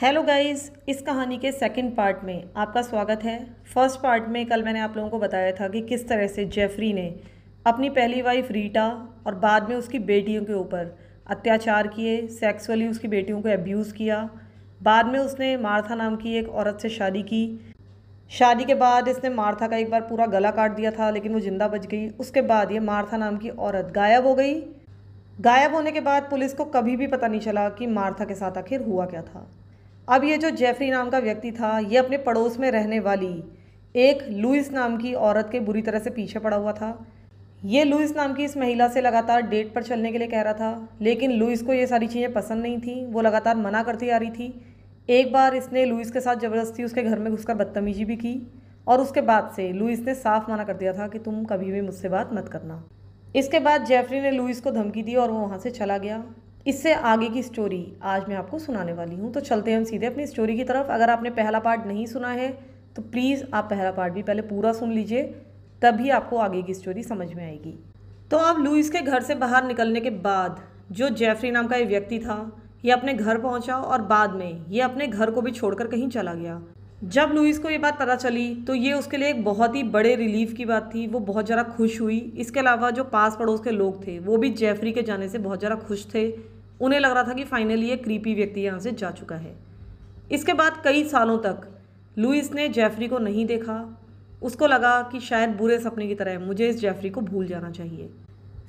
Hello guys इस कहानी के सेकंड पार्ट में आपका स्वागत है फर्स्ट पार्ट में कल मैंने आप लोगों को बताया था कि किस तरह से जेफरी ने अपनी पहली वाइफ रीटा और बाद में उसकी बेटियों के ऊपर अत्याचार किए सेक्सुअली उसकी बेटियों को अब्यूज़ किया बाद में उसने मार्था नाम की एक औरत से शादी की शादी के बाद इसने मार्था का एक बार पूरा गला काट दिया था लेकिन वो ज़िंदा बच गई उसके बाद ये मार्था नाम की औरत गायब हो गई गायब होने के बाद पुलिस को कभी भी पता नहीं चला कि मार्था के साथ आखिर हुआ क्या था अब ये जो जेफरी नाम का व्यक्ति था ये अपने पड़ोस में रहने वाली एक लुइस नाम की औरत के बुरी तरह से पीछे पड़ा हुआ था ये लुइस नाम की इस महिला से लगातार डेट पर चलने के लिए कह रहा था लेकिन लुइस को ये सारी चीज़ें पसंद नहीं थी वो लगातार मना करती आ रही थी एक बार इसने लुइस के साथ ज़बरदस्ती उसके घर में घुसकर बदतमीजी भी की और उसके बाद से लुइस ने साफ मना कर दिया था कि तुम कभी भी मुझसे बात मत करना इसके बाद जेफरी ने लुइस को धमकी दी और वो वहाँ से चला गया इससे आगे की स्टोरी आज मैं आपको सुनाने वाली हूँ तो चलते हैं हम सीधे अपनी स्टोरी की तरफ अगर आपने पहला पार्ट नहीं सुना है तो प्लीज़ आप पहला पार्ट भी पहले पूरा सुन लीजिए तभी आपको आगे की स्टोरी समझ में आएगी तो अब लुइस के घर से बाहर निकलने के बाद जो जेफरी नाम का एक व्यक्ति था ये अपने घर पहुंचा और बाद में ये अपने घर को भी छोड़कर कहीं चला गया जब लुइस को ये बात पता चली तो ये उसके लिए एक बहुत ही बड़े रिलीफ की बात थी वो बहुत ज़्यादा खुश हुई इसके अलावा जो पास पड़ोस के लोग थे वो भी जेफरी के जाने से बहुत ज़्यादा खुश थे उन्हें लग रहा था कि फाइनली ये क्रीपी व्यक्ति यहाँ से जा चुका है इसके बाद कई सालों तक लुइस ने जेफरी को नहीं देखा उसको लगा कि शायद बुरे सपने की तरह मुझे इस जेफरी को भूल जाना चाहिए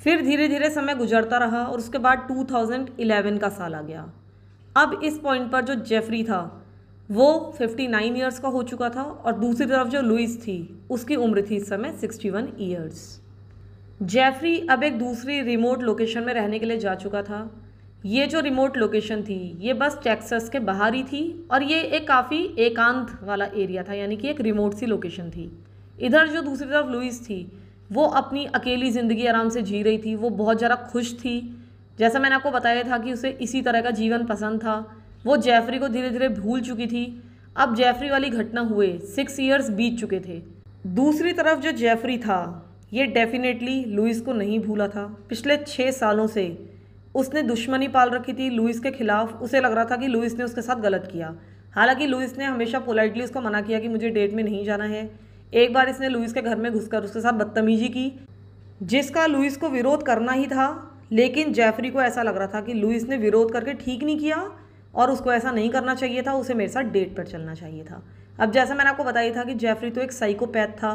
फिर धीरे धीरे समय गुजरता रहा और उसके बाद 2011 का साल आ गया अब इस पॉइंट पर जो जेफरी था वो 59 ईयर्स का हो चुका था और दूसरी तरफ जो लुइस थी उसकी उम्र थी इस समय 61 ईयर्स जेफरी अब एक दूसरी रिमोट लोकेशन में रहने के लिए जा चुका था ये जो रिमोट लोकेशन थी ये बस टेक्सस के बाहर ही थी और ये एक काफ़ी एकांत वाला एरिया था यानी कि एक रिमोट सी लोकेशन थी इधर जो दूसरी तरफ लुइस थी वो अपनी अकेली ज़िंदगी आराम से जी रही थी वो बहुत ज़्यादा खुश थी जैसा मैंने आपको बताया था कि उसे इसी तरह का जीवन पसंद था वो जेफरी को धीरे धीरे भूल चुकी थी अब जेफरी वाली घटना हुए सिक्स ईयर्स बीत चुके थे दूसरी तरफ जो जेफरी था ये डेफिनेटली लुइस को नहीं भूला था पिछले छः सालों से उसने दुश्मनी पाल रखी थी लुइस के खिलाफ उसे लग रहा था कि लुइस ने उसके साथ गलत किया हालांकि लुइस ने हमेशा पोलाइटली उसको मना किया कि मुझे डेट में नहीं जाना है एक बार इसने लुइस के घर में घुसकर उसके साथ बदतमीजी की जिसका लुइस को विरोध करना ही था लेकिन जेफरी को ऐसा लग रहा था कि लुइस ने विरोध करके ठीक नहीं किया और उसको ऐसा नहीं करना चाहिए था उसे मेरे साथ डेट पर चलना चाहिए था अब जैसा मैंने आपको बताया था कि जेफरी तो एक साइकोपैथ था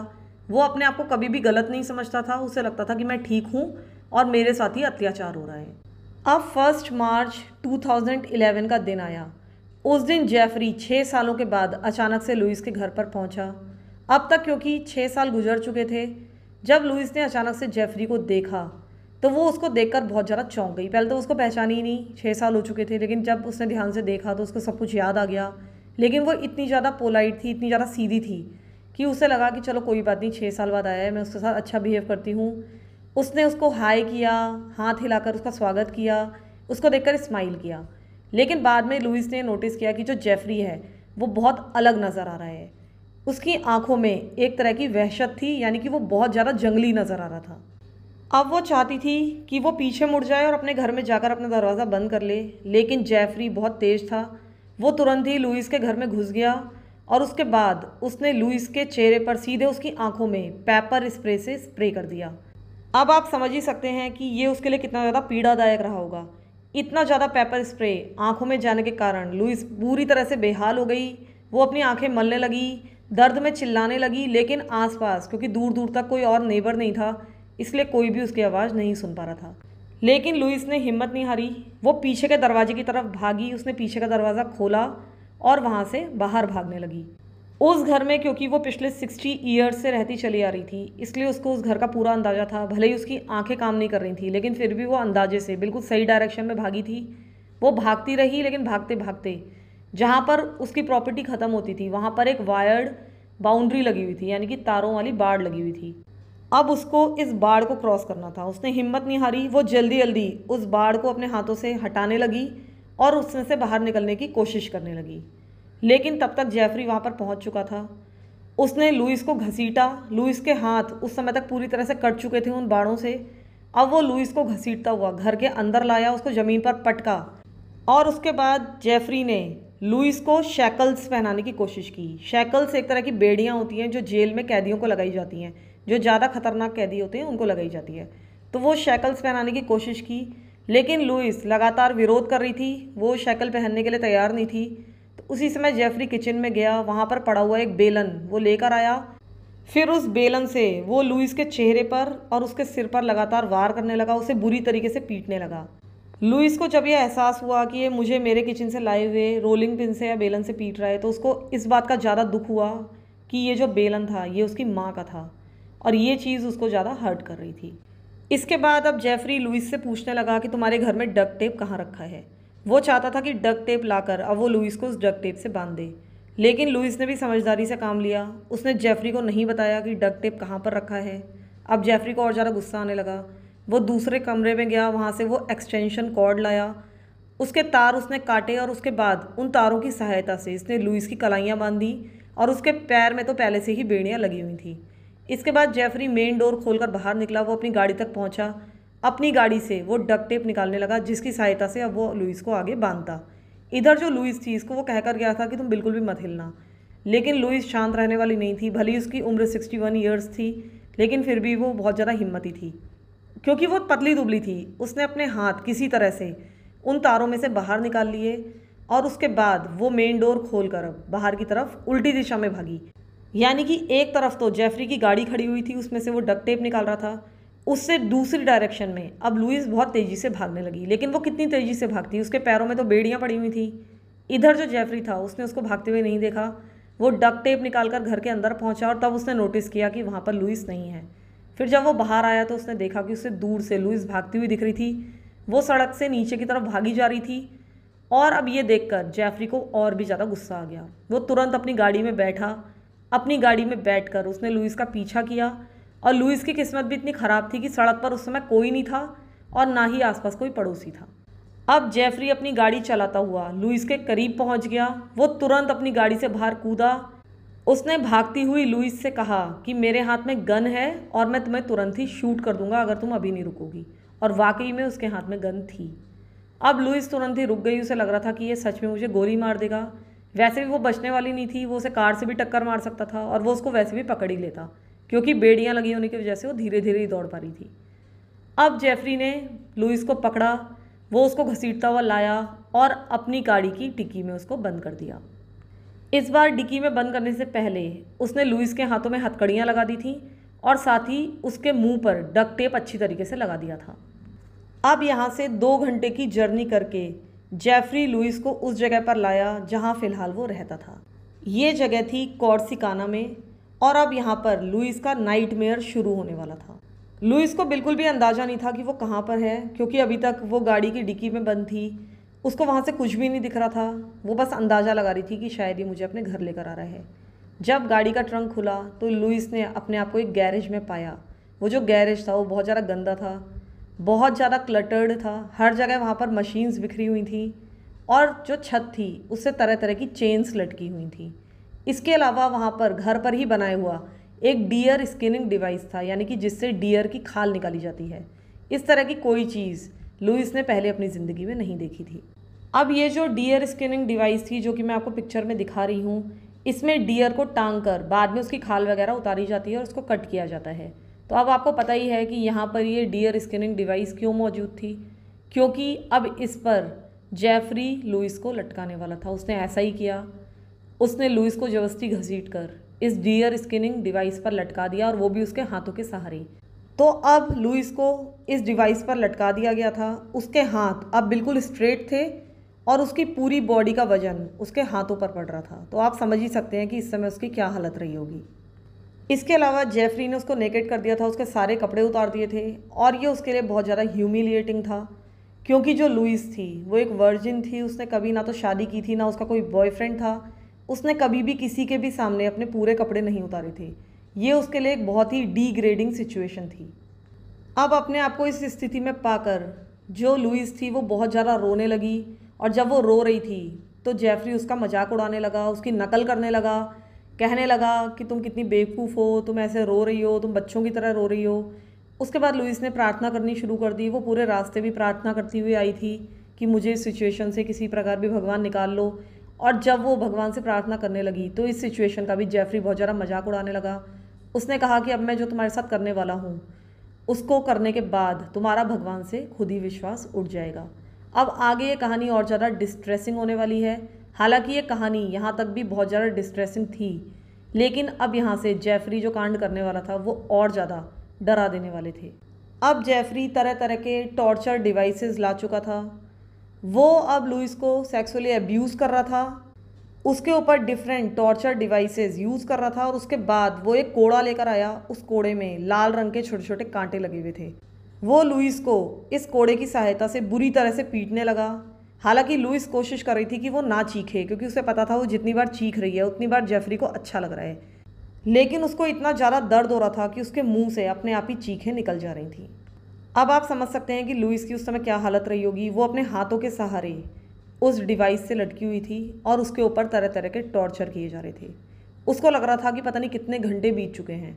वो अपने आप को कभी भी गलत नहीं समझता था उसे लगता था कि मैं ठीक हूँ और मेरे साथ ही अत्याचार हो रहा है अब फर्स्ट मार्च 2011 का दिन आया उस दिन जेफरी छः सालों के बाद अचानक से लुइस के घर पर पहुंचा। अब तक क्योंकि छः साल गुजर चुके थे जब लुइस ने अचानक से जेफरी को देखा तो वो उसको देखकर बहुत ज़्यादा चौंक गई पहले तो उसको पहचानी ही नहीं छः साल हो चुके थे लेकिन जब उसने ध्यान से देखा तो उसको सब कुछ याद आ गया लेकिन वो इतनी ज़्यादा पोलाइट थी इतनी ज़्यादा सीधी थी कि उसे लगा कि चलो कोई बात नहीं छः साल बाद आया है मैं उसके साथ अच्छा बिहेव करती हूँ उसने उसको हाय किया हाथ हिलाकर उसका स्वागत किया उसको देखकर स्माइल किया लेकिन बाद में लुइस ने नोटिस किया कि जो जेफरी है वो बहुत अलग नज़र आ रहा है उसकी आंखों में एक तरह की वहशत थी यानी कि वो बहुत ज़्यादा जंगली नज़र आ रहा था अब वो चाहती थी कि वो पीछे मुड़ जाए और अपने घर में जाकर अपना दरवाज़ा बंद कर ले लेकिन जेफरी बहुत तेज़ था वो तुरंत ही लुइस के घर में घुस गया और उसके बाद उसने लुइस के चेहरे पर सीधे उसकी आंखों में पेपर स्प्रे से स्प्रे कर दिया अब आप समझ ही सकते हैं कि ये उसके लिए कितना ज़्यादा पीड़ादायक रहा होगा इतना ज़्यादा पेपर स्प्रे आंखों में जाने के कारण लुइस पूरी तरह से बेहाल हो गई वो अपनी आंखें मलने लगी दर्द में चिल्लाने लगी लेकिन आसपास क्योंकि दूर दूर तक कोई और नेबर नहीं था इसलिए कोई भी उसकी आवाज़ नहीं सुन पा रहा था लेकिन लुइस ने हिम्मत नहीं हारी वो पीछे के दरवाजे की तरफ भागी उसने पीछे का दरवाज़ा खोला और वहाँ से बाहर भागने लगी उस घर में क्योंकि वो पिछले सिक्सटी ईयर्स से रहती चली आ रही थी इसलिए उसको उस घर का पूरा अंदाज़ा था भले ही उसकी आंखें काम नहीं कर रही थी लेकिन फिर भी वो अंदाजे से बिल्कुल सही डायरेक्शन में भागी थी वो भागती रही लेकिन भागते भागते जहाँ पर उसकी प्रॉपर्टी ख़त्म होती थी वहाँ पर एक वायर्ड बाउंड्री लगी हुई थी यानी कि तारों वाली बाढ़ लगी हुई थी अब उसको इस बाढ़ को क्रॉस करना था उसने हिम्मत नहीं हारी वो जल्दी जल्दी उस बाढ़ को अपने हाथों से हटाने लगी और उसमें से बाहर निकलने की कोशिश करने लगी लेकिन तब तक जेफरी वहाँ पर पहुँच चुका था उसने लुइस को घसीटा लुइस के हाथ उस समय तक पूरी तरह से कट चुके थे उन बाड़ों से अब वो लुइस को घसीटता हुआ घर के अंदर लाया उसको ज़मीन पर पटका और उसके बाद जेफरी ने लुइस को शैकल्स पहनाने की कोशिश की शैकल्स एक तरह की बेड़ियाँ होती हैं जो जेल में कैदियों को लगाई जाती हैं जो ज़्यादा खतरनाक कैदी होते हैं उनको लगाई जाती है तो वो शैकल्स पहनाने की कोशिश की लेकिन लुइस लगातार विरोध कर रही थी वो शैकल पहनने के लिए तैयार नहीं थी उसी समय जेफरी किचन में गया वहाँ पर पड़ा हुआ एक बेलन वो लेकर आया फिर उस बेलन से वो लुइस के चेहरे पर और उसके सिर पर लगातार वार करने लगा उसे बुरी तरीके से पीटने लगा लुइस को जब यह एहसास हुआ कि ये मुझे मेरे किचन से लाए हुए रोलिंग पिन से या बेलन से पीट रहा है तो उसको इस बात का ज़्यादा दुख हुआ कि ये जो बेलन था ये उसकी माँ का था और ये चीज़ उसको ज़्यादा हर्ट कर रही थी इसके बाद अब जेफरी लुइस से पूछने लगा कि तुम्हारे घर में डक टेप कहाँ रखा है वो चाहता था कि डग टेप लाकर अब वो लुइस को उस डग टेप से बांध दे लेकिन लुइस ने भी समझदारी से काम लिया उसने जेफरी को नहीं बताया कि डग टेप कहाँ पर रखा है अब जेफरी को और ज़्यादा गुस्सा आने लगा वो दूसरे कमरे में गया वहाँ से वो एक्सटेंशन कॉर्ड लाया उसके तार उसने काटे और उसके बाद उन तारों की सहायता से इसने लुइस की कलाइयाँ बांधी और उसके पैर में तो पहले से ही बेड़ियाँ लगी हुई थी इसके बाद जेफरी मेन डोर खोलकर बाहर निकला वो अपनी गाड़ी तक पहुँचा अपनी गाड़ी से वो डक टेप निकालने लगा जिसकी सहायता से अब वो लुइस को आगे बांधता इधर जो लुइस थी इसको वो कहकर गया था कि तुम बिल्कुल भी मत हिलना लेकिन लुइस शांत रहने वाली नहीं थी भले उसकी उम्र सिक्सटी वन ईयर्स थी लेकिन फिर भी वो बहुत ज़्यादा हिम्मती थी क्योंकि वो पतली दुबली थी उसने अपने हाथ किसी तरह से उन तारों में से बाहर निकाल लिए और उसके बाद वो मेन डोर खोल कर बाहर की तरफ उल्टी दिशा में भागी यानी कि एक तरफ तो जेफरी की गाड़ी खड़ी हुई थी उसमें से वो डक टेप निकाल रहा था उससे दूसरी डायरेक्शन में अब लुइस बहुत तेज़ी से भागने लगी लेकिन वो कितनी तेज़ी से भागती उसके पैरों में तो बेड़ियाँ पड़ी हुई थी इधर जो जेफरी था उसने उसको भागते हुए नहीं देखा वो डक टेप निकाल कर घर के अंदर पहुंचा और तब उसने नोटिस किया कि वहाँ पर लुइस नहीं है फिर जब वो बाहर आया तो उसने देखा कि उससे दूर से लुइस भागती हुई दिख रही थी वो सड़क से नीचे की तरफ भागी जा रही थी और अब ये देखकर जेफरी को और भी ज़्यादा गुस्सा आ गया वो तुरंत अपनी गाड़ी में बैठा अपनी गाड़ी में बैठकर उसने लुइस का पीछा किया और लुइस की किस्मत भी इतनी ख़राब थी कि सड़क पर उस समय कोई नहीं था और ना ही आसपास कोई पड़ोसी था अब जेफरी अपनी गाड़ी चलाता हुआ लुइस के करीब पहुंच गया वो तुरंत अपनी गाड़ी से बाहर कूदा उसने भागती हुई लुइस से कहा कि मेरे हाथ में गन है और मैं तुम्हें तुरंत ही शूट कर दूंगा अगर तुम अभी नहीं रुकोगी और वाकई में उसके हाथ में गन थी अब लुइस तुरंत ही रुक गई उसे लग रहा था कि ये सच में मुझे गोली मार देगा वैसे भी वो बचने वाली नहीं थी वो उसे कार से भी टक्कर मार सकता था और वो उसको वैसे भी पकड़ ही लेता क्योंकि बेड़ियाँ लगी होने की वजह से वो धीरे धीरे ही दौड़ पा रही थी अब जेफरी ने लुइस को पकड़ा वो उसको घसीटता हुआ लाया और अपनी गाड़ी की टिक्की में उसको बंद कर दिया इस बार डिक्की में बंद करने से पहले उसने लुइस के हाथों में हथकड़ियाँ लगा दी थी और साथ ही उसके मुंह पर डक टेप अच्छी तरीके से लगा दिया था अब यहाँ से दो घंटे की जर्नी करके जेफरी लुइस को उस जगह पर लाया जहाँ फ़िलहाल वो रहता था ये जगह थी कौरसिकाना में और अब यहाँ पर लुइस का नाइट शुरू होने वाला था लुइस को बिल्कुल भी अंदाज़ा नहीं था कि वो कहाँ पर है क्योंकि अभी तक वो गाड़ी की डिक्की में बंद थी उसको वहाँ से कुछ भी नहीं दिख रहा था वो बस अंदाज़ा लगा रही थी कि शायद ये मुझे अपने घर लेकर आ रहा है जब गाड़ी का ट्रंक खुला तो लुइस ने अपने आप को एक गैरेज में पाया वो जो गैरेज था वो बहुत ज़्यादा गंदा था बहुत ज़्यादा क्लटर्ड था हर जगह वहाँ पर मशीन्स बिखरी हुई थी और जो छत थी उससे तरह तरह की चेन्स लटकी हुई थी इसके अलावा वहाँ पर घर पर ही बनाया हुआ एक डियर स्किनिंग डिवाइस था यानी कि जिससे डियर की खाल निकाली जाती है इस तरह की कोई चीज़ लुइस ने पहले अपनी ज़िंदगी में नहीं देखी थी अब ये जो डियर स्किनिंग डिवाइस थी जो कि मैं आपको पिक्चर में दिखा रही हूँ इसमें डियर को टांग कर बाद में उसकी खाल वगैरह उतारी जाती है और उसको कट किया जाता है तो अब आपको पता ही है कि यहाँ पर ये डियर स्किनिंग डिवाइस क्यों मौजूद थी क्योंकि अब इस पर जेफरी लुइस को लटकाने वाला था उसने ऐसा ही किया उसने लुइस को जबरस्ती घसीट कर इस डियर स्किनिंग डिवाइस पर लटका दिया और वो भी उसके हाथों के सहारे तो अब लुइस को इस डिवाइस पर लटका दिया गया था उसके हाथ अब बिल्कुल स्ट्रेट थे और उसकी पूरी बॉडी का वजन उसके हाथों पर पड़ रहा था तो आप समझ ही सकते हैं कि इस समय उसकी क्या हालत रही होगी इसके अलावा जेफरी ने उसको नेकेट कर दिया था उसके सारे कपड़े उतार दिए थे और ये उसके लिए बहुत ज़्यादा ह्यूमिलिएटिंग था क्योंकि जो लुइस थी वो एक वर्जिन थी उसने कभी ना तो शादी की थी ना उसका कोई बॉयफ्रेंड था उसने कभी भी किसी के भी सामने अपने पूरे कपड़े नहीं उतारे थे ये उसके लिए एक बहुत ही डीग्रेडिंग सिचुएशन थी अब अपने आप को इस स्थिति में पाकर जो लुइस थी वो बहुत ज़्यादा रोने लगी और जब वो रो रही थी तो जेफरी उसका मजाक उड़ाने लगा उसकी नकल करने लगा कहने लगा कि तुम कितनी बेवकूफ़ हो तुम ऐसे रो रही हो तुम बच्चों की तरह रो रही हो उसके बाद लुइस ने प्रार्थना करनी शुरू कर दी वो पूरे रास्ते भी प्रार्थना करती हुई आई थी कि मुझे इस सिचुएशन से किसी प्रकार भी भगवान निकाल लो और जब वो भगवान से प्रार्थना करने लगी तो इस सिचुएशन का भी जेफरी बहुत ज़्यादा मजाक उड़ाने लगा उसने कहा कि अब मैं जो तुम्हारे साथ करने वाला हूँ उसको करने के बाद तुम्हारा भगवान से खुद ही विश्वास उठ जाएगा अब आगे ये कहानी और ज़्यादा डिस्ट्रेसिंग होने वाली है हालांकि ये कहानी यहाँ तक भी बहुत ज़्यादा डिस्ट्रेसिंग थी लेकिन अब यहाँ से जेफरी जो कांड करने वाला था वो और ज़्यादा डरा देने वाले थे अब जेफरी तरह तरह के टॉर्चर डिवाइसेस ला चुका था वो अब लुइस को सेक्सुअली अब्यूज़ कर रहा था उसके ऊपर डिफरेंट टॉर्चर डिवाइसेस यूज़ कर रहा था और उसके बाद वो एक कोड़ा लेकर आया उस कोड़े में लाल रंग के छोटे छोटे कांटे लगे हुए थे वो लुइस को इस कोड़े की सहायता से बुरी तरह से पीटने लगा हालांकि लुइस कोशिश कर रही थी कि वो ना चीखे क्योंकि उसे पता था वो जितनी बार चीख रही है उतनी बार जेफरी को अच्छा लग रहा है लेकिन उसको इतना ज़्यादा दर्द हो रहा था कि उसके मुंह से अपने आप ही चीखें निकल जा रही थी अब आप समझ सकते हैं कि लुइस की उस समय क्या हालत रही होगी वो अपने हाथों के सहारे उस डिवाइस से लटकी हुई थी और उसके ऊपर तरह तरह के टॉर्चर किए जा रहे थे उसको लग रहा था कि पता नहीं कितने घंटे बीत चुके हैं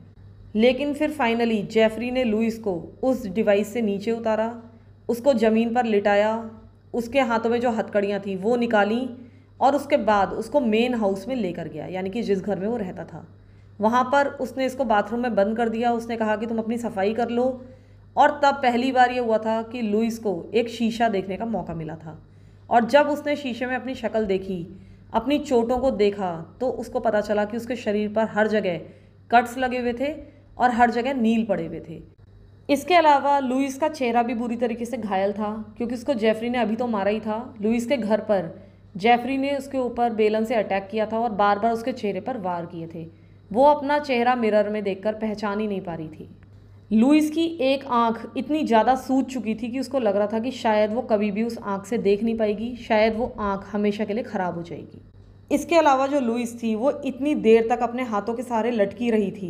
लेकिन फिर फाइनली जेफरी ने लुइस को उस डिवाइस से नीचे उतारा उसको ज़मीन पर लिटाया उसके हाथों में जो हथकड़ियाँ थी वो निकाली और उसके बाद उसको मेन हाउस में लेकर गया यानी कि जिस घर में वो रहता था वहाँ पर उसने इसको बाथरूम में बंद कर दिया उसने कहा कि तुम अपनी सफाई कर लो और तब पहली बार ये हुआ था कि लुइस को एक शीशा देखने का मौका मिला था और जब उसने शीशे में अपनी शक्ल देखी अपनी चोटों को देखा तो उसको पता चला कि उसके शरीर पर हर जगह कट्स लगे हुए थे और हर जगह नील पड़े हुए थे इसके अलावा लुइस का चेहरा भी बुरी तरीके से घायल था क्योंकि उसको जेफरी ने अभी तो मारा ही था लुइस के घर पर जेफरी ने उसके ऊपर बेलन से अटैक किया था और बार बार उसके चेहरे पर वार किए थे वो अपना चेहरा मिरर में देखकर पहचान ही नहीं पा रही थी लुइस की एक आंख इतनी ज़्यादा सूझ चुकी थी कि उसको लग रहा था कि शायद वो कभी भी उस आंख से देख नहीं पाएगी शायद वो आंख हमेशा के लिए ख़राब हो जाएगी इसके अलावा जो लुइस थी वो इतनी देर तक अपने हाथों के सहारे लटकी रही थी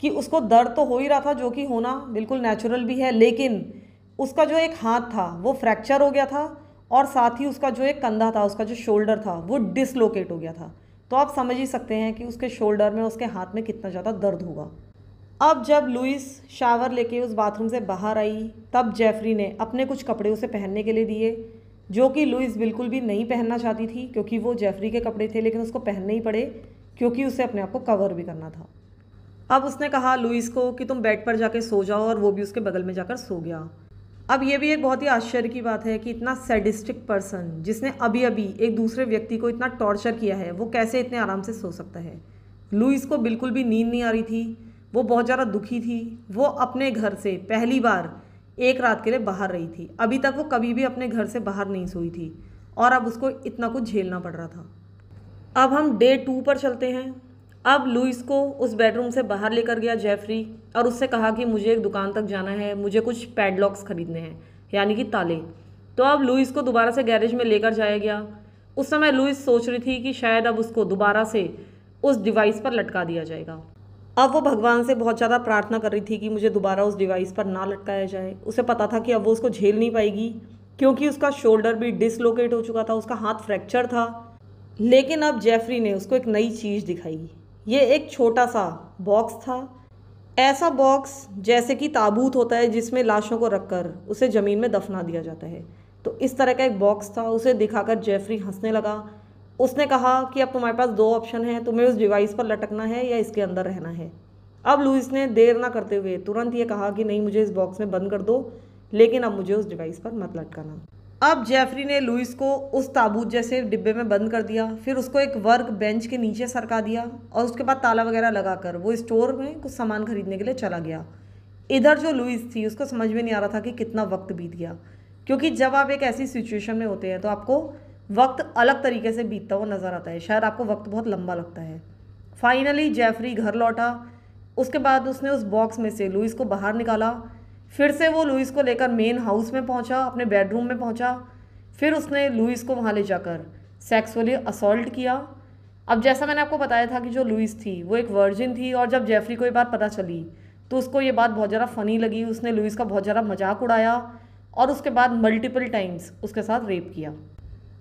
कि उसको दर्द तो हो ही रहा था जो कि होना बिल्कुल नेचुरल भी है लेकिन उसका जो एक हाथ था वो फ्रैक्चर हो गया था और साथ ही उसका जो एक कंधा था उसका जो शोल्डर था वो डिसलोकेट हो गया था तो आप समझ ही सकते हैं कि उसके शोल्डर में उसके हाथ में कितना ज़्यादा दर्द होगा अब जब लुइस शावर लेके उस बाथरूम से बाहर आई तब जेफरी ने अपने कुछ कपड़े उसे पहनने के लिए दिए जो कि लुइस बिल्कुल भी नहीं पहनना चाहती थी क्योंकि वो जेफरी के कपड़े थे लेकिन उसको पहनने ही पड़े क्योंकि उसे अपने आप को कवर भी करना था अब उसने कहा लुइस को कि तुम बेड पर जाके सो जाओ और वो भी उसके बगल में जाकर सो गया अब ये भी एक बहुत ही आश्चर्य की बात है कि इतना सैडिस्टिक पर्सन जिसने अभी अभी एक दूसरे व्यक्ति को इतना टॉर्चर किया है वो कैसे इतने आराम से सो सकता है लुइस को बिल्कुल भी नींद नहीं आ रही थी वो बहुत ज़्यादा दुखी थी वो अपने घर से पहली बार एक रात के लिए बाहर रही थी अभी तक वो कभी भी अपने घर से बाहर नहीं सोई थी और अब उसको इतना कुछ झेलना पड़ रहा था अब हम डे टू पर चलते हैं अब लुइस को उस बेडरूम से बाहर लेकर गया जेफरी और उससे कहा कि मुझे एक दुकान तक जाना है मुझे कुछ पैडलॉक्स ख़रीदने हैं यानी कि ताले तो अब लुइस को दोबारा से गैरेज में लेकर जाया गया उस समय लुइस सोच रही थी कि शायद अब उसको दोबारा से उस डिवाइस पर लटका दिया जाएगा अब वो भगवान से बहुत ज़्यादा प्रार्थना कर रही थी कि मुझे दोबारा उस डिवाइस पर ना लटकाया जाए उसे पता था कि अब वो उसको झेल नहीं पाएगी क्योंकि उसका शोल्डर भी डिसलोकेट हो चुका था उसका हाथ फ्रैक्चर था लेकिन अब जेफरी ने उसको एक नई चीज़ दिखाई ये एक छोटा सा बॉक्स था ऐसा बॉक्स जैसे कि ताबूत होता है जिसमें लाशों को रखकर उसे ज़मीन में दफना दिया जाता है तो इस तरह का एक बॉक्स था उसे दिखाकर जेफरी हंसने लगा उसने कहा कि अब तुम्हारे पास दो ऑप्शन हैं तुम्हें उस डिवाइस पर लटकना है या इसके अंदर रहना है अब लुइस ने देर ना करते हुए तुरंत ये कहा कि नहीं मुझे इस बॉक्स में बंद कर दो लेकिन अब मुझे उस डिवाइस पर मत लटकाना अब जेफरी ने लुइस को उस ताबूत जैसे डिब्बे में बंद कर दिया फिर उसको एक वर्क बेंच के नीचे सरका दिया और उसके बाद ताला वगैरह लगाकर वो स्टोर में कुछ सामान खरीदने के लिए चला गया इधर जो लुइस थी उसको समझ में नहीं आ रहा था कि कितना वक्त बीत गया क्योंकि जब आप एक ऐसी सिचुएशन में होते हैं तो आपको वक्त अलग तरीके से बीतता हुआ नज़र आता है शायद आपको वक्त बहुत लंबा लगता है फाइनली जेफरी घर लौटा उसके बाद उसने उस बॉक्स में से लुइस को बाहर निकाला फिर से वो लुइस को लेकर मेन हाउस में पहुंचा अपने बेडरूम में पहुंचा फिर उसने लुइस को वहाँ ले जाकर सेक्सुअली असोल्ट किया अब जैसा मैंने आपको बताया था कि जो लुइस थी वो एक वर्जिन थी और जब जेफरी को ये बात पता चली तो उसको ये बात बहुत ज़्यादा फ़नी लगी उसने लुइस का बहुत ज़्यादा मजाक उड़ाया और उसके बाद मल्टीपल टाइम्स उसके साथ रेप किया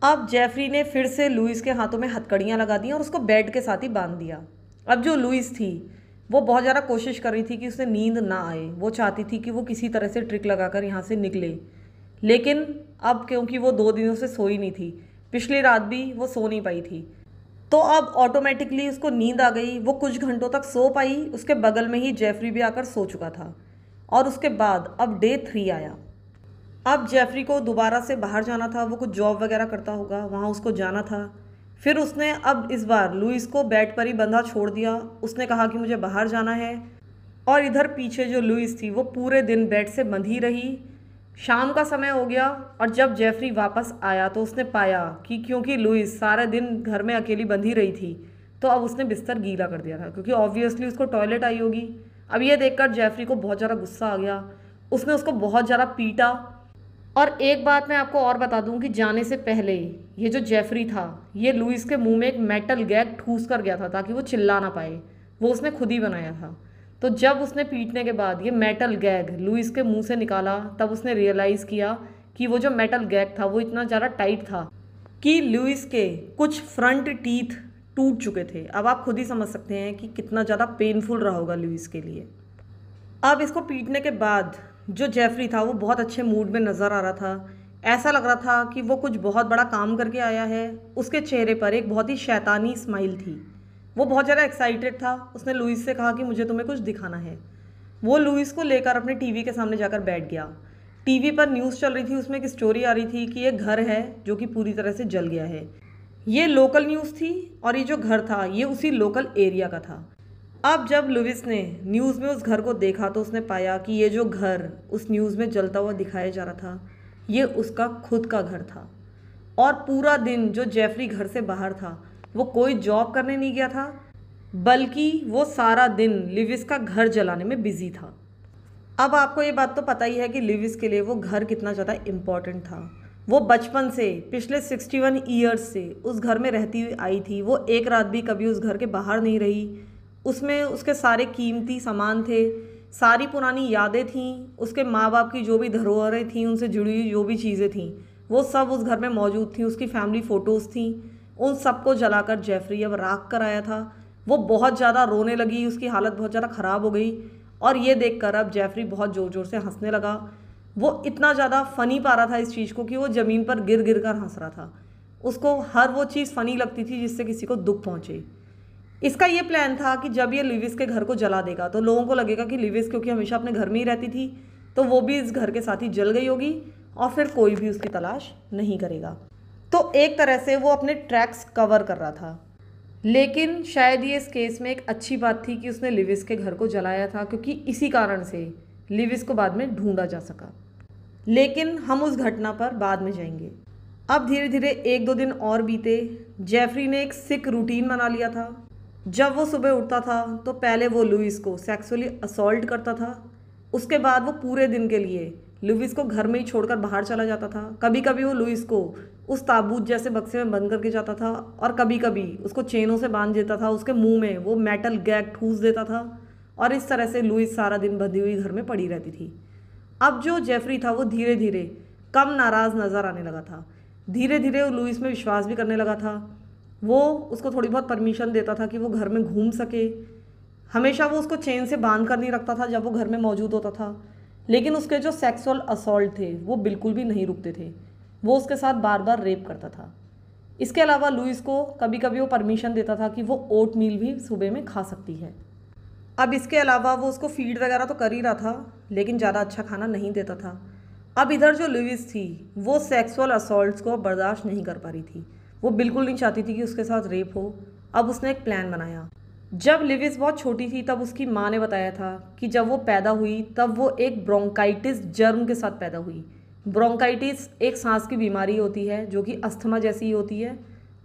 अब जेफरी ने फिर से लुइस के हाथों में हथकड़ियाँ लगा दी और उसको बेड के साथ ही बांध दिया अब जो लुइस थी वो बहुत ज़्यादा कोशिश कर रही थी कि उसे नींद ना आए वो चाहती थी कि वो किसी तरह से ट्रिक लगाकर यहाँ से निकले लेकिन अब क्योंकि वो दो दिनों से सोई नहीं थी पिछली रात भी वो सो नहीं पाई थी तो अब ऑटोमेटिकली उसको नींद आ गई वो कुछ घंटों तक सो पाई उसके बगल में ही जेफरी भी आकर सो चुका था और उसके बाद अब डे थ्री आया अब जेफरी को दोबारा से बाहर जाना था वो कुछ जॉब वगैरह करता होगा वहाँ उसको जाना था फिर उसने अब इस बार लुइस को बेड पर ही बंधा छोड़ दिया उसने कहा कि मुझे बाहर जाना है और इधर पीछे जो लुइस थी वो पूरे दिन बेड से बंधी रही शाम का समय हो गया और जब जेफरी वापस आया तो उसने पाया कि क्योंकि लुइस सारे दिन घर में अकेली बंधी रही थी तो अब उसने बिस्तर गीला कर दिया था क्योंकि ऑब्वियसली उसको टॉयलेट आई होगी अब ये देखकर जेफरी को बहुत ज़्यादा गुस्सा आ गया उसने उसको बहुत ज़्यादा पीटा और एक बात मैं आपको और बता दूं कि जाने से पहले ये जो जेफरी था ये लुइस के मुंह में एक मेटल गैग ठूस कर गया था ताकि वो चिल्ला ना पाए वो उसने खुद ही बनाया था तो जब उसने पीटने के बाद ये मेटल गैग लुइस के मुंह से निकाला तब उसने रियलाइज़ किया कि वो जो मेटल गैग था वो इतना ज़्यादा टाइट था कि लुइस के कुछ फ्रंट टीथ टूट चुके थे अब आप खुद ही समझ सकते हैं कि कितना ज़्यादा पेनफुल रहा होगा लुइस के लिए अब इसको पीटने के बाद जो जेफरी था वो बहुत अच्छे मूड में नज़र आ रहा था ऐसा लग रहा था कि वो कुछ बहुत बड़ा काम करके आया है उसके चेहरे पर एक बहुत ही शैतानी स्माइल थी वो बहुत ज़्यादा एक्साइटेड था उसने लुइस से कहा कि मुझे तुम्हें कुछ दिखाना है वो लुइस को लेकर अपने टीवी के सामने जाकर बैठ गया टीवी पर न्यूज़ चल रही थी उसमें एक स्टोरी आ रही थी कि एक घर है जो कि पूरी तरह से जल गया है ये लोकल न्यूज़ थी और ये जो घर था ये उसी लोकल एरिया का था अब जब लुविस ने न्यूज़ में उस घर को देखा तो उसने पाया कि ये जो घर उस न्यूज़ में जलता हुआ दिखाया जा रहा था ये उसका खुद का घर था और पूरा दिन जो जेफरी घर से बाहर था वो कोई जॉब करने नहीं गया था बल्कि वो सारा दिन लिविस का घर जलाने में बिज़ी था अब आपको ये बात तो पता ही है कि लिविस के लिए वो घर कितना ज़्यादा इम्पॉर्टेंट था वो बचपन से पिछले 61 ईयर्स से उस घर में रहती हुई आई थी वो एक रात भी कभी उस घर के बाहर नहीं रही उसमें उसके सारे कीमती सामान थे सारी पुरानी यादें थीं उसके माँ बाप की जो भी धरोहरें थीं उनसे जुड़ी हुई जो भी चीज़ें थीं वो सब उस घर में मौजूद थी उसकी फैमिली फ़ोटोज़ थी उन सबको जलाकर जेफरी अब राख कर आया था वो बहुत ज़्यादा रोने लगी उसकी हालत बहुत ज़्यादा ख़राब हो गई और ये देख अब जेफरी बहुत ज़ोर ज़ोर से हंसने लगा वो इतना ज़्यादा फ़नी पा रहा था इस चीज़ को कि वो ज़मीन पर गिर गिर कर हंस रहा था उसको हर वो चीज़ फ़नी लगती थी जिससे किसी को दुख पहुँचे इसका ये प्लान था कि जब ये लिविस के घर को जला देगा तो लोगों को लगेगा कि लिविस क्योंकि हमेशा अपने घर में ही रहती थी तो वो भी इस घर के साथ ही जल गई होगी और फिर कोई भी उसकी तलाश नहीं करेगा तो एक तरह से वो अपने ट्रैक्स कवर कर रहा था लेकिन शायद ये इस केस में एक अच्छी बात थी कि उसने लिविस के घर को जलाया था क्योंकि इसी कारण से लिविस को बाद में ढूंढा जा सका लेकिन हम उस घटना पर बाद में जाएंगे अब धीरे धीरे एक दो दिन और बीते जेफरी ने एक सिक रूटीन बना लिया था जब वो सुबह उठता था तो पहले वो लुइस को सेक्सुअली असोल्ट करता था उसके बाद वो पूरे दिन के लिए लुइस को घर में ही छोड़कर बाहर चला जाता था कभी कभी वो लुइस को उस ताबूत जैसे बक्से में बंद करके जाता था और कभी कभी उसको चेनों से बांध देता था उसके मुंह में वो मेटल गैग ठूस देता था और इस तरह से लुइस सारा दिन बंधी हुई घर में पड़ी रहती थी अब जो जेफरी था वो धीरे धीरे कम नाराज़ नज़र आने लगा था धीरे धीरे वो लुइस में विश्वास भी करने लगा था वो उसको थोड़ी बहुत परमिशन देता था कि वो घर में घूम सके हमेशा वो उसको चेन से बांध कर नहीं रखता था जब वो घर में मौजूद होता था लेकिन उसके जो सेक्सुअल असोल्ट थे वो बिल्कुल भी नहीं रुकते थे वो उसके साथ बार बार रेप करता था इसके अलावा लुइस को कभी कभी वो परमिशन देता था कि वो ओट मील भी सुबह में खा सकती है अब इसके अलावा वो उसको फीड वगैरह तो कर ही रहा था लेकिन ज़्यादा अच्छा खाना नहीं देता था अब इधर जो लुइस थी वो सेक्सुअल असोल्ट को बर्दाश्त नहीं कर पा रही थी वो बिल्कुल नहीं चाहती थी कि उसके साथ रेप हो अब उसने एक प्लान बनाया जब लिविस बहुत छोटी थी तब उसकी माँ ने बताया था कि जब वो पैदा हुई तब वो एक ब्रोंकाइटिस जर्म के साथ पैदा हुई ब्रोंकाइटिस एक सांस की बीमारी होती है जो कि अस्थमा जैसी ही होती है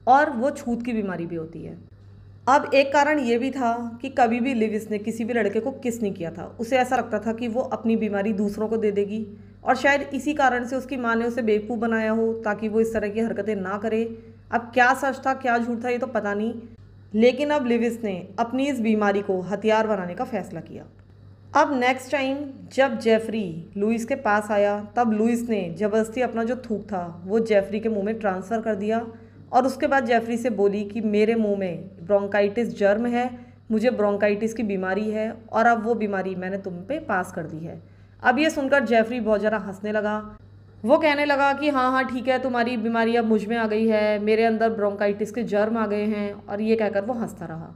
और वो छूत की बीमारी भी होती है अब एक कारण ये भी था कि कभी भी लिविस ने किसी भी लड़के को किस नहीं किया था उसे ऐसा लगता था कि वो अपनी बीमारी दूसरों को दे देगी और शायद इसी कारण से उसकी माँ ने उसे बेवकूफ़ बनाया हो ताकि वो इस तरह की हरकतें ना करे अब क्या सच था क्या झूठ था ये तो पता नहीं लेकिन अब लिविस ने अपनी इस बीमारी को हथियार बनाने का फैसला किया अब नेक्स्ट टाइम जब जेफरी लुइस के पास आया तब लुइस ने ज़बरदस्ती अपना जो थूक था वो जेफरी के मुंह में ट्रांसफ़र कर दिया और उसके बाद जेफरी से बोली कि मेरे मुंह में ब्रोंकाइटिस जर्म है मुझे ब्रोंकाइटिस की बीमारी है और अब वो बीमारी मैंने तुम पे पास कर दी है अब ये सुनकर जेफरी बहुत ज़रा हंसने लगा वो कहने लगा कि हाँ हाँ ठीक है तुम्हारी बीमारी अब मुझ में आ गई है मेरे अंदर ब्रोंकाइटिस के जर्म आ गए हैं और ये कहकर वो हंसता रहा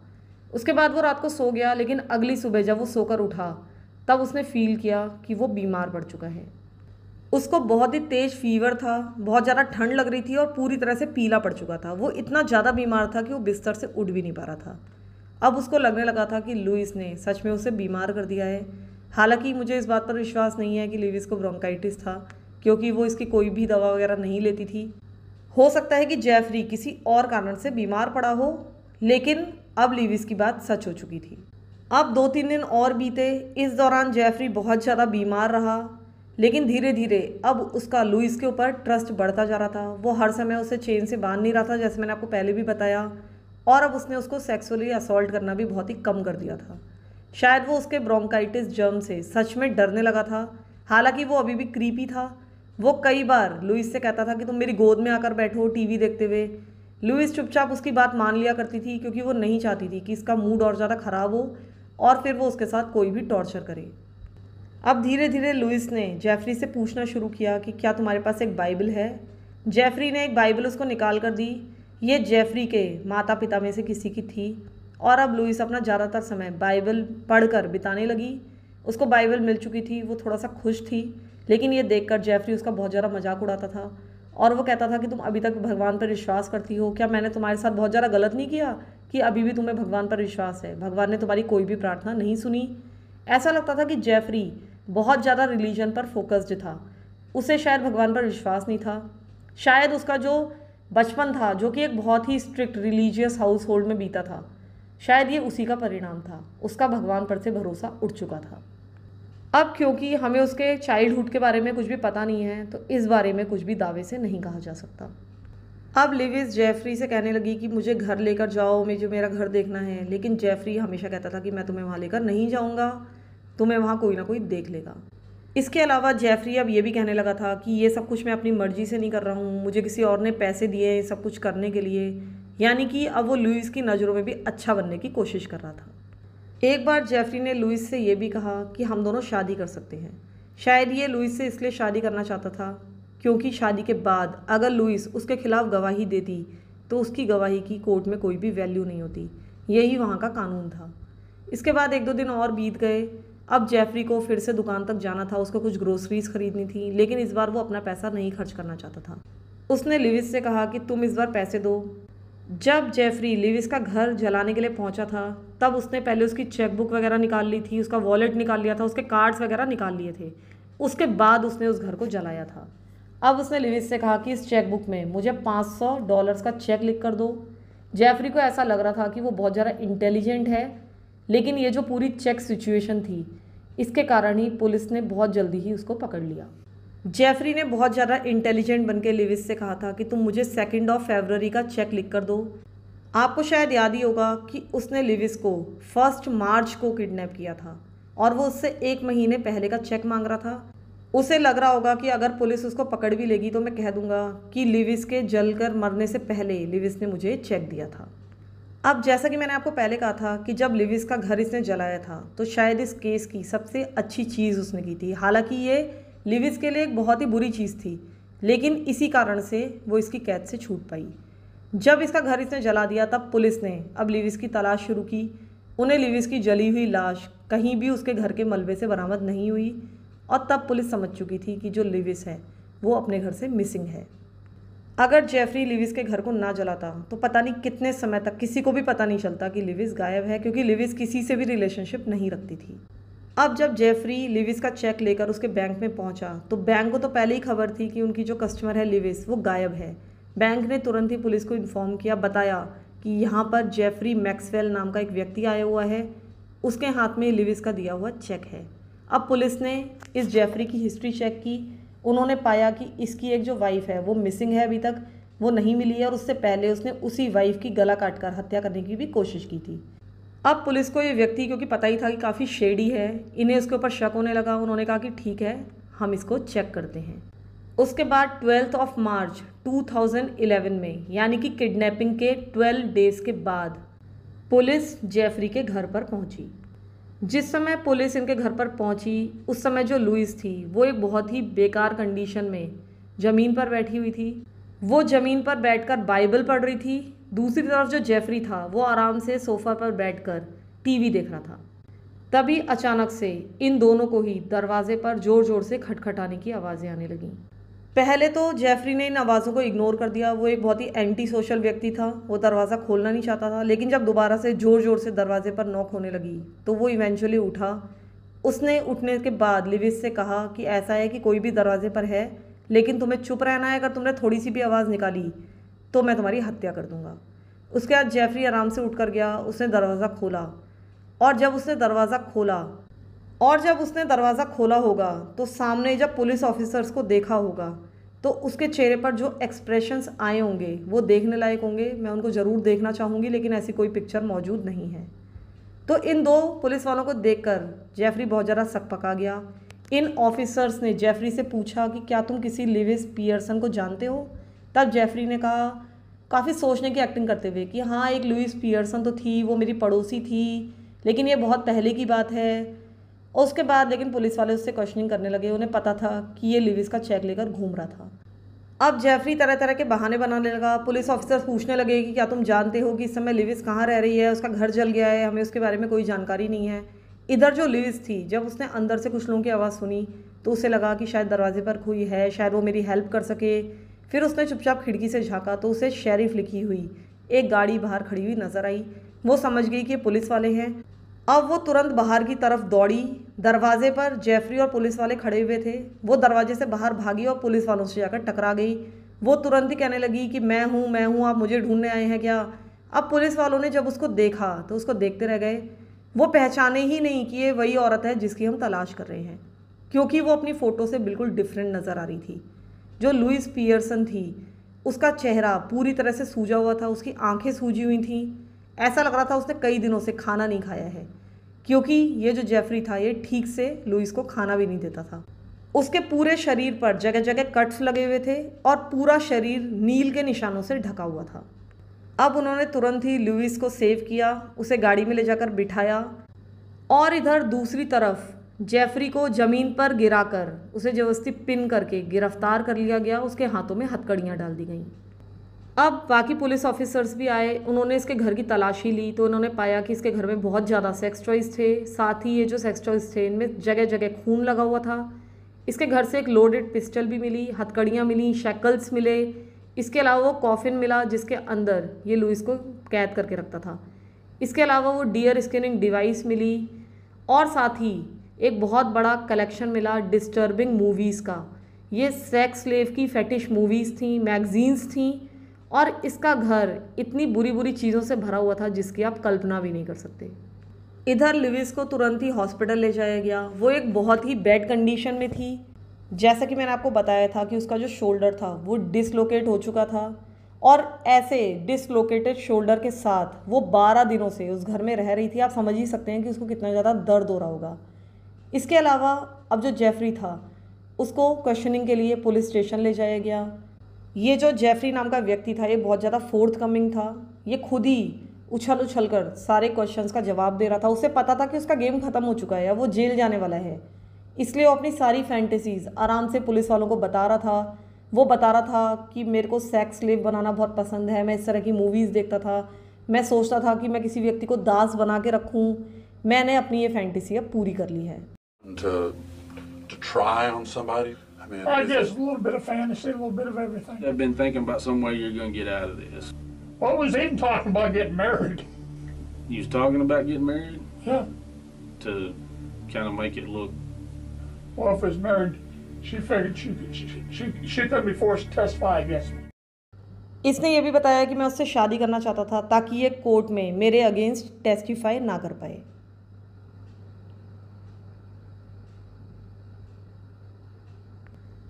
उसके बाद वो रात को सो गया लेकिन अगली सुबह जब वो सोकर उठा तब उसने फील किया कि वो बीमार पड़ चुका है उसको बहुत ही तेज़ फीवर था बहुत ज़्यादा ठंड लग रही थी और पूरी तरह से पीला पड़ चुका था वो इतना ज़्यादा बीमार था कि वो बिस्तर से उठ भी नहीं पा रहा था अब उसको लगने लगा था कि लुइस ने सच में उसे बीमार कर दिया है हालांकि मुझे इस बात पर विश्वास नहीं है कि लुइस को ब्रोंकाइटिस था क्योंकि वो इसकी कोई भी दवा वगैरह नहीं लेती थी हो सकता है कि जेफरी किसी और कारण से बीमार पड़ा हो लेकिन अब लिविस की बात सच हो चुकी थी अब दो तीन दिन और बीते इस दौरान जेफरी बहुत ज़्यादा बीमार रहा लेकिन धीरे धीरे अब उसका लुइस के ऊपर ट्रस्ट बढ़ता जा रहा था वो हर समय उसे चेन से बांध नहीं रहा था जैसे मैंने आपको पहले भी बताया और अब उसने उसको सेक्सुअली असोल्ट करना भी बहुत ही कम कर दिया था शायद वो उसके ब्रोंकाइटिस जर्म से सच में डरने लगा था हालांकि वो अभी भी क्रीपी था वो कई बार लुइस से कहता था कि तुम मेरी गोद में आकर बैठो टीवी देखते हुए लुइस चुपचाप उसकी बात मान लिया करती थी क्योंकि वो नहीं चाहती थी कि इसका मूड और ज़्यादा ख़राब हो और फिर वो उसके साथ कोई भी टॉर्चर करे अब धीरे धीरे लुइस ने जेफरी से पूछना शुरू किया कि क्या तुम्हारे पास एक बाइबल है जेफरी ने एक बाइबल उसको निकाल कर दी ये जेफरी के माता पिता में से किसी की थी और अब लुइस अपना ज़्यादातर समय बाइबल पढ़कर बिताने लगी उसको बाइबल मिल चुकी थी वो थोड़ा सा खुश थी लेकिन ये देखकर जेफरी उसका बहुत ज़्यादा मजाक उड़ाता था और वो कहता था कि तुम अभी तक भगवान पर विश्वास करती हो क्या मैंने तुम्हारे साथ बहुत ज़्यादा गलत नहीं किया कि अभी भी तुम्हें भगवान पर विश्वास है भगवान ने तुम्हारी कोई भी प्रार्थना नहीं सुनी ऐसा लगता था कि जेफरी बहुत ज़्यादा रिलीजन पर फोकस्ड था उसे शायद भगवान पर विश्वास नहीं था शायद उसका जो बचपन था जो कि एक बहुत ही स्ट्रिक्ट रिलीजियस हाउस होल्ड में बीता था शायद ये उसी का परिणाम था उसका भगवान पर से भरोसा उठ चुका था अब क्योंकि हमें उसके चाइल्डहुड के बारे में कुछ भी पता नहीं है तो इस बारे में कुछ भी दावे से नहीं कहा जा सकता अब लिविस जेफरी से कहने लगी कि मुझे घर लेकर जाओ मुझे मेरा घर देखना है लेकिन जेफरी हमेशा कहता था कि मैं तुम्हें वहाँ लेकर नहीं जाऊँगा तुम्हें वहाँ कोई ना कोई देख लेगा इसके अलावा जेफरी अब ये भी कहने लगा था कि ये सब कुछ मैं अपनी मर्ज़ी से नहीं कर रहा हूँ मुझे किसी और ने पैसे दिए सब कुछ करने के लिए यानी कि अब वो लुइस की नज़रों में भी अच्छा बनने की कोशिश कर रहा था एक बार जेफरी ने लुइस से ये भी कहा कि हम दोनों शादी कर सकते हैं शायद ये लुइस से इसलिए शादी करना चाहता था क्योंकि शादी के बाद अगर लुइस उसके खिलाफ गवाही देती तो उसकी गवाही की कोर्ट में कोई भी वैल्यू नहीं होती यही वहाँ का कानून था इसके बाद एक दो दिन और बीत गए अब जेफरी को फिर से दुकान तक जाना था उसको कुछ ग्रोसरीज खरीदनी थी लेकिन इस बार वो अपना पैसा नहीं खर्च करना चाहता था उसने लुइस से कहा कि तुम इस बार पैसे दो जब जेफरी लिविस का घर जलाने के लिए पहुंचा था तब उसने पहले उसकी चेकबुक वगैरह निकाल ली थी उसका वॉलेट निकाल लिया था उसके कार्ड्स वगैरह निकाल लिए थे उसके बाद उसने उस घर को जलाया था अब उसने लिविस से कहा कि इस चेकबुक में मुझे पाँच सौ डॉलर्स का चेक लिख कर दो जेफरी को ऐसा लग रहा था कि वो बहुत ज़्यादा इंटेलिजेंट है लेकिन ये जो पूरी चेक सिचुएशन थी इसके कारण ही पुलिस ने बहुत जल्दी ही उसको पकड़ लिया जेफरी ने बहुत ज़्यादा इंटेलिजेंट बन के लिविस से कहा था कि तुम मुझे सेकेंड ऑफ फेबररी का चेक लिख कर दो आपको शायद याद ही होगा कि उसने लिविस को फर्स्ट मार्च को किडनैप किया था और वो उससे एक महीने पहले का चेक मांग रहा था उसे लग रहा होगा कि अगर पुलिस उसको पकड़ भी लेगी तो मैं कह दूंगा कि लिविस के जलकर मरने से पहले लिविस ने मुझे चेक दिया था अब जैसा कि मैंने आपको पहले कहा था कि जब लिविस का घर इसने जलाया था तो शायद इस केस की सबसे अच्छी चीज़ उसने की थी हालांकि ये लिविस के लिए एक बहुत ही बुरी चीज़ थी लेकिन इसी कारण से वो इसकी कैद से छूट पाई जब इसका घर इसने जला दिया तब पुलिस ने अब लिविस की तलाश शुरू की उन्हें लिविस की जली हुई लाश कहीं भी उसके घर के मलबे से बरामद नहीं हुई और तब पुलिस समझ चुकी थी कि जो लिविस है वो अपने घर से मिसिंग है अगर जेफरी लिविस के घर को ना जलाता तो पता नहीं कितने समय तक किसी को भी पता नहीं चलता कि लिविस गायब है क्योंकि लिविस किसी से भी रिलेशनशिप नहीं रखती थी अब जब जेफरी लिविस का चेक लेकर उसके बैंक में पहुंचा तो बैंक को तो पहले ही खबर थी कि उनकी जो कस्टमर है लिविस वो गायब है बैंक ने तुरंत ही पुलिस को इन्फॉर्म किया बताया कि यहाँ पर जेफरी मैक्सवेल नाम का एक व्यक्ति आया हुआ है उसके हाथ में लिविस का दिया हुआ चेक है अब पुलिस ने इस जेफरी की हिस्ट्री चेक की उन्होंने पाया कि इसकी एक जो वाइफ है वो मिसिंग है अभी तक वो नहीं मिली है और उससे पहले उसने उसी वाइफ की गला काटकर हत्या करने की भी कोशिश की थी अब पुलिस को ये व्यक्ति क्योंकि पता ही था कि काफ़ी शेडी है इन्हें उसके ऊपर शक होने लगा उन्होंने कहा कि ठीक है हम इसको चेक करते हैं उसके बाद ट्वेल्थ ऑफ मार्च 2011 में यानी कि किडनैपिंग के 12 डेज के बाद पुलिस जेफरी के घर पर पहुंची जिस समय पुलिस इनके घर पर पहुंची उस समय जो लुइस थी वो एक बहुत ही बेकार कंडीशन में ज़मीन पर बैठी हुई थी वो ज़मीन पर बैठकर बाइबल पढ़ रही थी दूसरी तरफ जो जेफरी था वो आराम से सोफ़ा पर बैठकर टीवी देख रहा था तभी अचानक से इन दोनों को ही दरवाजे पर ज़ोर ज़ोर से खटखटाने की आवाज़ें आने लगीं पहले तो जेफरी ने इन आवाज़ों को इग्नोर कर दिया वो एक बहुत ही एंटी सोशल व्यक्ति था वो दरवाज़ा खोलना नहीं चाहता था लेकिन जब दोबारा से ज़ोर ज़ोर से दरवाजे पर नॉक होने लगी तो वो इवेंचुअली उठा उसने उठने के बाद लिविस से कहा कि ऐसा है कि कोई भी दरवाजे पर है लेकिन तुम्हें चुप रहना है अगर तुमने थोड़ी सी भी आवाज़ निकाली तो मैं तुम्हारी हत्या कर दूँगा उसके बाद जेफरी आराम से उठ कर गया उसने दरवाज़ा खोला और जब उसने दरवाज़ा खोला और जब उसने दरवाज़ा खोला होगा तो सामने जब पुलिस ऑफिसर्स को देखा होगा तो उसके चेहरे पर जो एक्सप्रेशंस आए होंगे वो देखने लायक होंगे मैं उनको ज़रूर देखना चाहूँगी लेकिन ऐसी कोई पिक्चर मौजूद नहीं है तो इन दो पुलिस वालों को कर जेफरी बहुत ज़रा सक पका गया इन ऑफिसर्स ने जेफरी से पूछा कि क्या तुम किसी लिविस पियर्सन को जानते हो तब जेफरी ने कहा काफ़ी सोचने की एक्टिंग करते हुए कि हाँ एक लुइस पियर्सन तो थी वो मेरी पड़ोसी थी लेकिन ये बहुत पहले की बात है और उसके बाद लेकिन पुलिस वाले उससे क्वेश्चनिंग करने लगे उन्हें पता था कि ये लिविस का चेक लेकर घूम रहा था अब जेफरी तरह तरह के बहाने बनाने लगा पुलिस ऑफिसर पूछने लगे कि क्या तुम जानते हो कि इस समय लिविस कहाँ रह रही है उसका घर जल गया है हमें उसके बारे में कोई जानकारी नहीं है इधर जो लिविस थी जब उसने अंदर से कुछ लोगों की आवाज़ सुनी तो उसे लगा कि शायद दरवाजे पर कोई है शायद वो मेरी हेल्प कर सके फिर उसने चुपचाप खिड़की से झाँका तो उसे शेरिफ लिखी हुई एक गाड़ी बाहर खड़ी हुई नजर आई वो समझ गई कि पुलिस वाले हैं अब वो तुरंत बाहर की तरफ दौड़ी दरवाजे पर जेफरी और पुलिस वाले खड़े हुए थे वो दरवाजे से बाहर भागी और पुलिस वालों से जाकर टकरा गई वो तुरंत ही कहने लगी कि मैं हूँ मैं हूँ आप मुझे ढूंढने आए हैं क्या अब पुलिस वालों ने जब उसको देखा तो उसको देखते रह गए वो पहचाने ही नहीं कि ये वही औरत है जिसकी हम तलाश कर रहे हैं क्योंकि वो अपनी फ़ोटो से बिल्कुल डिफरेंट नज़र आ रही थी जो लुइस पियर्सन थी उसका चेहरा पूरी तरह से सूजा हुआ था उसकी आंखें सूजी हुई थीं ऐसा लग रहा था उसने कई दिनों से खाना नहीं खाया है क्योंकि ये जो जेफरी था ये ठीक से लुइस को खाना भी नहीं देता था उसके पूरे शरीर पर जगह जगह कट्स लगे हुए थे और पूरा शरीर नील के निशानों से ढका हुआ था अब उन्होंने तुरंत ही लुइस को सेव किया उसे गाड़ी में ले जाकर बिठाया और इधर दूसरी तरफ जेफरी को ज़मीन पर गिराकर उसे जबरदस्ती पिन करके गिरफ्तार कर लिया गया उसके हाथों में हथकड़ियाँ डाल दी गईं अब बाकी पुलिस ऑफिसर्स भी आए उन्होंने इसके घर की तलाशी ली तो उन्होंने पाया कि इसके घर में बहुत ज़्यादा सेक्स टॉयज थे साथ ही ये जो सेक्स टॉयज थे इनमें जगह जगह खून लगा हुआ था इसके घर से एक लोडेड पिस्टल भी मिली हथकड़ियाँ मिली शैकल्स मिले इसके अलावा वो कॉफिन मिला जिसके अंदर ये लुइस को कैद करके रखता था इसके अलावा वो डियर स्किनिंग डिवाइस मिली और साथ ही एक बहुत बड़ा कलेक्शन मिला डिस्टर्बिंग मूवीज़ का ये सेक्स लेव की फैटिश मूवीज़ थी मैगजीन्स थी और इसका घर इतनी बुरी बुरी चीज़ों से भरा हुआ था जिसकी आप कल्पना भी नहीं कर सकते इधर लिविस को तुरंत ही हॉस्पिटल ले जाया गया वो एक बहुत ही बैड कंडीशन में थी जैसा कि मैंने आपको बताया था कि उसका जो शोल्डर था वो डिसलोकेट हो चुका था और ऐसे डिसलोकेटेड शोल्डर के साथ वो 12 दिनों से उस घर में रह रही थी आप समझ ही सकते हैं कि उसको कितना ज़्यादा दर्द हो रहा होगा इसके अलावा अब जो जेफरी था उसको क्वेश्चनिंग के लिए पुलिस स्टेशन ले जाया गया ये जो जेफरी नाम का व्यक्ति था ये बहुत ज़्यादा फोर्थ कमिंग था ये खुद ही उछल उछल कर सारे क्वेश्चंस का जवाब दे रहा था उसे पता था कि उसका गेम ख़त्म हो चुका है वो जेल जाने वाला है इसलिए वो अपनी सारी फैंटेसीज़ आराम से पुलिस वालों को बता रहा था वो बता रहा था कि मेरे को सेक्स लिव बनाना बहुत पसंद है मैं इस तरह की मूवीज़ देखता था मैं सोचता था कि मैं किसी व्यक्ति को दास बना के रखूँ मैंने अपनी ये फैंटेसी अब पूरी कर ली है to to try on somebody? I mean, I guess a little bit of fantasy, a little bit of everything. I've been thinking about some way you're going to get out of this. What was even talking about getting married? You was talking about getting married? Yeah. To kind of make it look. Well, if it's married, she figured she she she, she could be forced to testify against me. इसने ये भी बताया कि मैं उससे शादी करना चाहता था ताकि ये कोर्ट में मेरे अगेंस्ट टेस्टिफाई ना कर पाए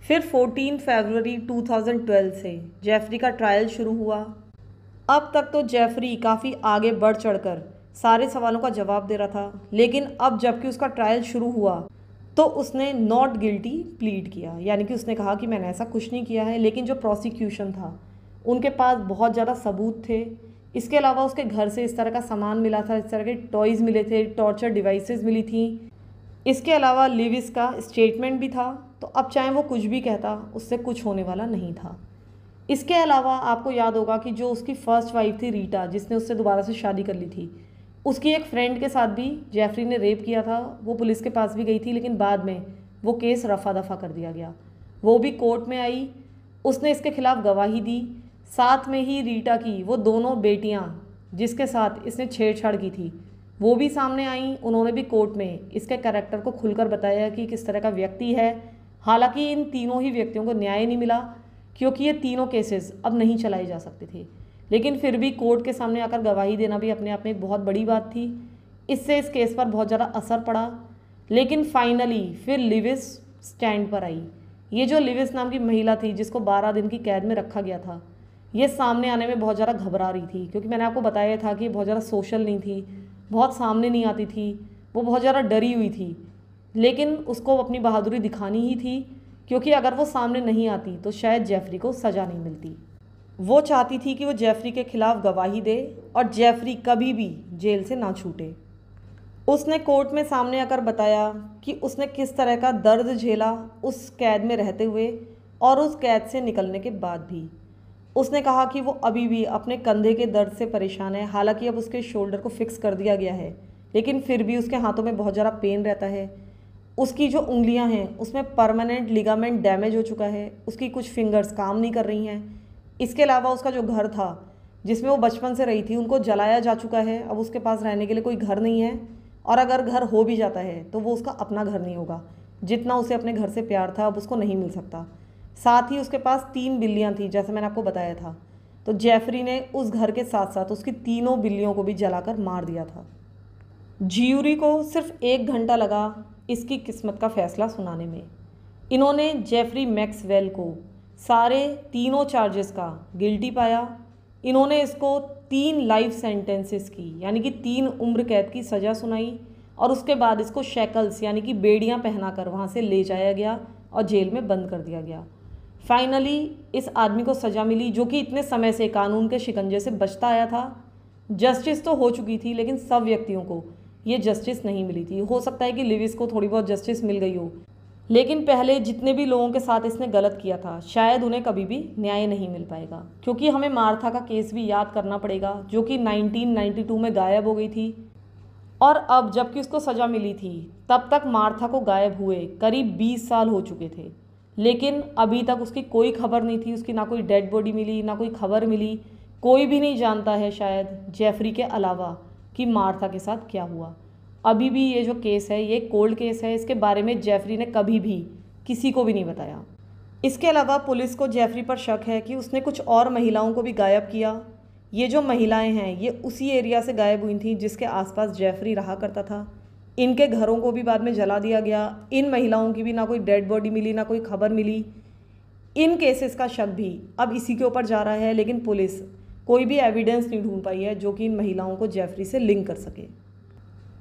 फिर 14 फरवरी 2012 से जेफरी का ट्रायल शुरू हुआ अब तक तो जेफरी काफ़ी आगे बढ़ चढ़कर सारे सवालों का जवाब दे रहा था लेकिन अब जबकि उसका ट्रायल शुरू हुआ तो उसने नॉट गिल्टी प्लीड किया यानी कि उसने कहा कि मैंने ऐसा कुछ नहीं किया है लेकिन जो प्रोसिक्यूशन था उनके पास बहुत ज़्यादा सबूत थे इसके अलावा उसके घर से इस तरह का सामान मिला था इस तरह के टॉयज़ मिले थे टॉर्चर डिवाइसेस मिली थी इसके अलावा लिविस का स्टेटमेंट भी था तो अब चाहे वो कुछ भी कहता उससे कुछ होने वाला नहीं था इसके अलावा आपको याद होगा कि जो उसकी फ़र्स्ट वाइफ थी रीटा जिसने उससे दोबारा से शादी कर ली थी उसकी एक फ्रेंड के साथ भी जेफरी ने रेप किया था वो पुलिस के पास भी गई थी लेकिन बाद में वो केस रफा दफ़ा कर दिया गया वो भी कोर्ट में आई उसने इसके खिलाफ गवाही दी साथ में ही रीटा की वो दोनों बेटियाँ जिसके साथ इसने छेड़छाड़ की थी वो भी सामने आई उन्होंने भी कोर्ट में इसके कैरेक्टर को खुलकर बताया कि किस तरह का व्यक्ति है हालांकि इन तीनों ही व्यक्तियों को न्याय नहीं मिला क्योंकि ये तीनों केसेस अब नहीं चलाए जा सकते थे लेकिन फिर भी कोर्ट के सामने आकर गवाही देना भी अपने आप में एक बहुत बड़ी बात थी इससे इस केस पर बहुत ज़्यादा असर पड़ा लेकिन फाइनली फिर लिविस स्टैंड पर आई ये जो लिविस नाम की महिला थी जिसको बारह दिन की कैद में रखा गया था ये सामने आने में बहुत ज़्यादा घबरा रही थी क्योंकि मैंने आपको बताया था कि बहुत ज़्यादा सोशल नहीं थी बहुत सामने नहीं आती थी वो बहुत ज़्यादा डरी हुई थी लेकिन उसको अपनी बहादुरी दिखानी ही थी क्योंकि अगर वो सामने नहीं आती तो शायद जेफरी को सज़ा नहीं मिलती वो चाहती थी कि वो जेफरी के ख़िलाफ़ गवाही दे और जेफरी कभी भी जेल से ना छूटे उसने कोर्ट में सामने आकर बताया कि उसने किस तरह का दर्द झेला उस कैद में रहते हुए और उस कैद से निकलने के बाद भी उसने कहा कि वो अभी भी अपने कंधे के दर्द से परेशान है हालांकि अब उसके शोल्डर को फिक्स कर दिया गया है लेकिन फिर भी उसके हाथों में बहुत ज़्यादा पेन रहता है उसकी जो उंगलियां हैं उसमें परमानेंट लिगामेंट डैमेज हो चुका है उसकी कुछ फिंगर्स काम नहीं कर रही हैं इसके अलावा उसका जो घर था जिसमें वो बचपन से रही थी उनको जलाया जा चुका है अब उसके पास रहने के लिए कोई घर नहीं है और अगर घर हो भी जाता है तो वो उसका अपना घर नहीं होगा जितना उसे अपने घर से प्यार था अब उसको नहीं मिल सकता साथ ही उसके पास तीन बिल्लियाँ थी जैसे मैंने आपको बताया था तो जेफरी ने उस घर के साथ साथ उसकी तीनों बिल्लियों को भी जलाकर मार दिया था जियूरी को सिर्फ एक घंटा लगा इसकी किस्मत का फैसला सुनाने में इन्होंने जेफरी मैक्सवेल को सारे तीनों चार्जेस का गिल्टी पाया इन्होंने इसको तीन लाइफ सेंटेंसेस की यानी कि तीन उम्र कैद की सज़ा सुनाई और उसके बाद इसको शैकल्स यानी कि बेड़ियाँ पहनाकर वहाँ से ले जाया गया और जेल में बंद कर दिया गया फाइनली इस आदमी को सज़ा मिली जो कि इतने समय से कानून के शिकंजे से बचता आया था जस्टिस तो हो चुकी थी लेकिन सब व्यक्तियों को ये जस्टिस नहीं मिली थी हो सकता है कि लिविस को थोड़ी बहुत जस्टिस मिल गई हो लेकिन पहले जितने भी लोगों के साथ इसने गलत किया था शायद उन्हें कभी भी न्याय नहीं मिल पाएगा क्योंकि हमें मार्था का केस भी याद करना पड़ेगा जो कि 1992 में गायब हो गई थी और अब जबकि उसको सज़ा मिली थी तब तक मार्था को गायब हुए करीब 20 साल हो चुके थे लेकिन अभी तक उसकी कोई खबर नहीं थी उसकी ना कोई डेड बॉडी मिली ना कोई खबर मिली कोई भी नहीं जानता है शायद जेफरी के अलावा कि मार्था के साथ क्या हुआ अभी भी ये जो केस है ये कोल्ड केस है इसके बारे में जेफरी ने कभी भी किसी को भी नहीं बताया इसके अलावा पुलिस को जेफरी पर शक है कि उसने कुछ और महिलाओं को भी गायब किया ये जो महिलाएं हैं ये उसी एरिया से गायब हुई थी जिसके आसपास जेफरी रहा करता था इनके घरों को भी बाद में जला दिया गया इन महिलाओं की भी ना कोई डेड बॉडी मिली ना कोई खबर मिली इन केसेस का शक भी अब इसी के ऊपर जा रहा है लेकिन पुलिस कोई भी एविडेंस नहीं ढूंढ पाई है जो कि इन महिलाओं को जेफरी से लिंक कर सके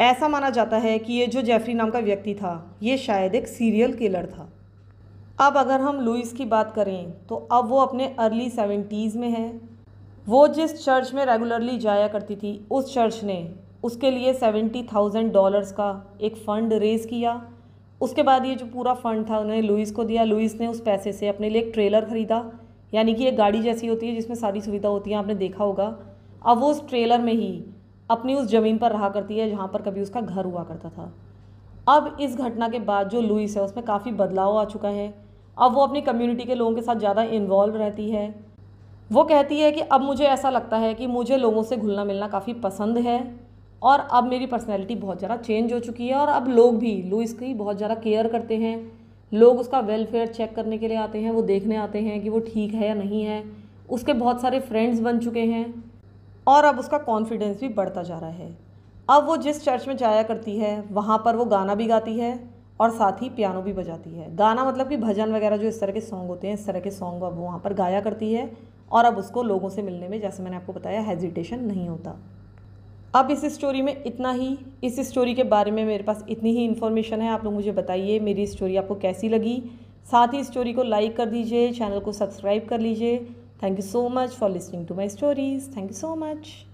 ऐसा माना जाता है कि ये जो जेफरी नाम का व्यक्ति था ये शायद एक सीरियल किलर था अब अगर हम लुइस की बात करें तो अब वो अपने अर्ली सेवेंटीज़ में है वो जिस चर्च में रेगुलरली जाया करती थी उस चर्च ने उसके लिए सेवेंटी थाउजेंड डॉलर्स का एक फ़ंड रेज़ किया उसके बाद ये जो पूरा फ़ंड था उन्होंने लुइस को दिया लुइस ने उस पैसे से अपने लिए एक ट्रेलर ख़रीदा यानी कि एक गाड़ी जैसी होती है जिसमें सारी सुविधा होती है आपने देखा होगा अब वो उस ट्रेलर में ही अपनी उस ज़मीन पर रहा करती है जहाँ पर कभी उसका घर हुआ करता था अब इस घटना के बाद जो लुइस है उसमें काफ़ी बदलाव आ चुका है अब वो अपनी कम्युनिटी के लोगों के साथ ज़्यादा इन्वॉल्व रहती है वो कहती है कि अब मुझे ऐसा लगता है कि मुझे लोगों से घुलना मिलना काफ़ी पसंद है और अब मेरी पर्सनैलिटी बहुत ज़्यादा चेंज हो चुकी है और अब लोग भी लुइस की बहुत ज़्यादा केयर करते हैं लोग उसका वेलफेयर चेक करने के लिए आते हैं वो देखने आते हैं कि वो ठीक है या नहीं है उसके बहुत सारे फ्रेंड्स बन चुके हैं और अब उसका कॉन्फिडेंस भी बढ़ता जा रहा है अब वो जिस चर्च में जाया करती है वहाँ पर वो गाना भी गाती है और साथ ही पियानो भी बजाती है गाना मतलब कि भजन वगैरह जो इस तरह के सॉन्ग होते हैं इस तरह के सॉन्ग अब वहाँ पर गाया करती है और अब उसको लोगों से मिलने में जैसे मैंने आपको बताया हेजिटेशन नहीं होता अब इस स्टोरी में इतना ही इस स्टोरी के बारे में मेरे पास इतनी ही इन्फॉर्मेशन है आप लोग मुझे बताइए मेरी स्टोरी आपको कैसी लगी साथ ही स्टोरी को लाइक कर दीजिए चैनल को सब्सक्राइब कर लीजिए thank you so much for listening to my stories thank you so much